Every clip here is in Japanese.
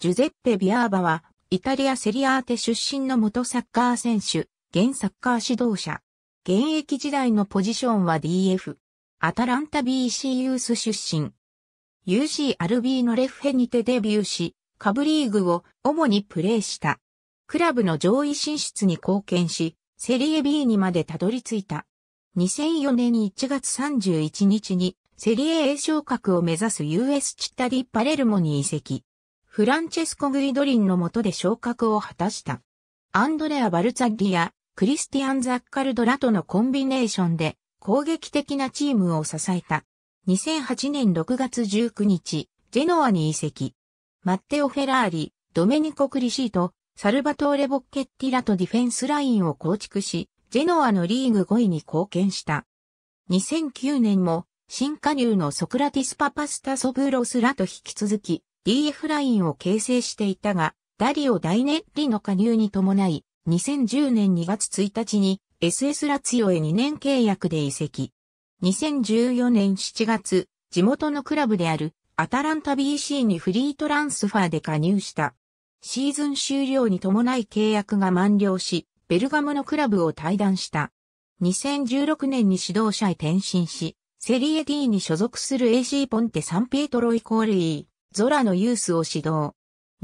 ジュゼッペ・ビアーバは、イタリアセリアーテ出身の元サッカー選手、現サッカー指導者。現役時代のポジションは DF。アタランタ BC ユース出身。UC アルビーのレフヘにてデビューし、カブリーグを主にプレーした。クラブの上位進出に貢献し、セリエ B にまでたどり着いた。2004年1月31日にセリエ A 昇格を目指す US チッタディ・パレルモに移籍。フランチェスコ・グイドリンの下で昇格を果たした。アンドレア・バルツァッリやクリスティアン・ザッカルドラとのコンビネーションで攻撃的なチームを支えた。2008年6月19日、ジェノアに移籍。マッテオ・フェラーリ、ドメニコ・クリシート、サルバトーレ・ボッケッティラとディフェンスラインを構築し、ジェノアのリーグ5位に貢献した。2009年も新加入のソクラティス・パパスタ・ソブーロスラと引き続き、DF ラインを形成していたが、ダリオ大ネッリの加入に伴い、2010年2月1日に SS ラツィオへ2年契約で移籍。2014年7月、地元のクラブであるアタランタ BC にフリートランスファーで加入した。シーズン終了に伴い契約が満了し、ベルガムのクラブを退団した。2016年に指導者へ転身し、セリエ D に所属する AC ポンテサンピエトロイコール E。ゾラのユースを指導。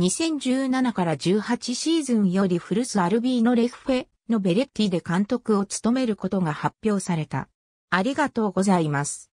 2017から18シーズンより古スアルビーノ・レフフェのベレッティで監督を務めることが発表された。ありがとうございます。